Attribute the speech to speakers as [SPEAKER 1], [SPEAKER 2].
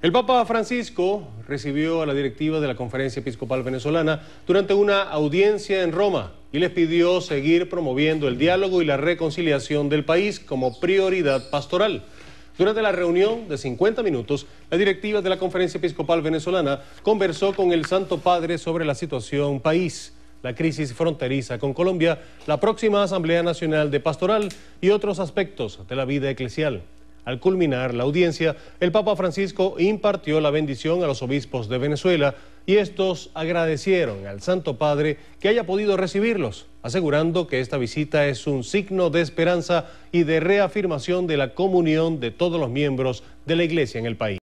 [SPEAKER 1] El Papa Francisco recibió a la directiva de la Conferencia Episcopal Venezolana durante una audiencia en Roma y les pidió seguir promoviendo el diálogo y la reconciliación del país como prioridad pastoral. Durante la reunión de 50 minutos, la directiva de la Conferencia Episcopal Venezolana conversó con el Santo Padre sobre la situación país, la crisis fronteriza con Colombia, la próxima Asamblea Nacional de Pastoral y otros aspectos de la vida eclesial. Al culminar la audiencia, el Papa Francisco impartió la bendición a los obispos de Venezuela y estos agradecieron al Santo Padre que haya podido recibirlos, asegurando que esta visita es un signo de esperanza y de reafirmación de la comunión de todos los miembros de la Iglesia en el país.